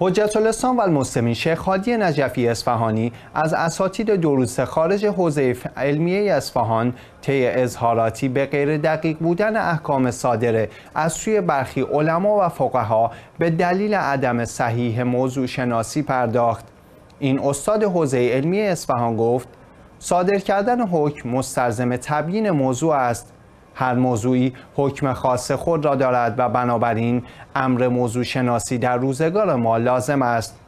حجت الاسلام و المسلمین شیخ حادی نجفی اصفهانی از اساتید دروس خارج حوزه علمیه اصفهان طی اظهاراتی به غیر دقیق بودن احکام صادره از سوی برخی علما و فقها به دلیل عدم صحیح موضوع شناسی پرداخت این استاد حوزه علمی اصفهان گفت صادر کردن حکم مستلزم تبیین موضوع است هر موضوعی حکم خاص خود را دارد و بنابراین امر موضوع شناسی در روزگار ما لازم است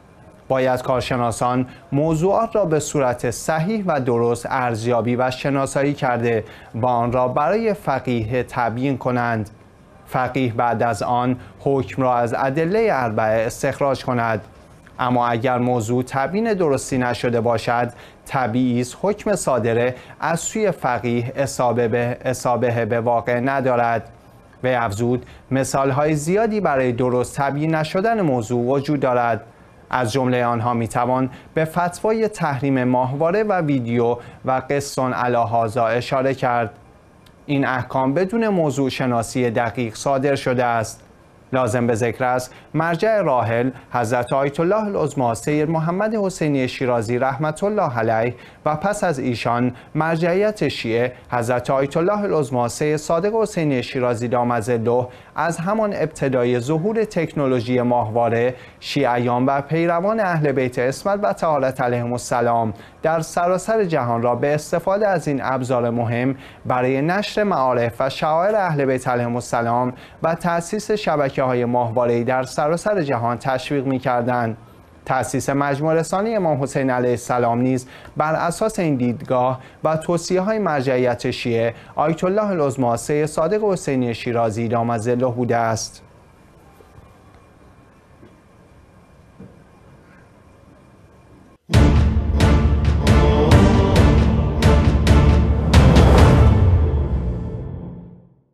باید کارشناسان موضوعات را به صورت صحیح و درست ارزیابی و شناسایی کرده و آن را برای فقیه تبیین کنند فقیه بعد از آن حکم را از ادله اربعه استخراج کند اما اگر موضوع تبیین درستی نشده باشد طبیعی است حکم صادره از سوی فقیه اصابه به, به واقع ندارد و افزود مثال های زیادی برای درست تبیین نشدن موضوع وجود دارد از جمله آنها می توان به فتوای تحریم ماهواره و ویدیو و قصون الهازا اشاره کرد این احکام بدون موضوع شناسی دقیق صادر شده است لازم به ذکر است مرجع راحل حضرت آیت الله العظما سید محمد حسینی شیرازی رحمت الله علیه و پس از ایشان مرجعیت شیعه حضرت آیت الله العظما سید صادق حسینی شیرازی دامزله از همان ابتدای ظهور تکنولوژی ماهواره شیعیان و پیروان اهل بیت اسمت و تعالت علیهم السلام در سراسر جهان را به استفاده از این ابزار مهم برای نشر معارف و شعائر اهل بیت علیهم السلام و تأسیس شبکه شبکه های ای در سراسر جهان تشویق کردند. تأسیس مجموع رسانه امام حسین علیه السلام نیز بر اساس این دیدگاه و توصیه های مرجعیت شیعه آیت الله العظما صادق حسینی شیرازی دامزله بوده است.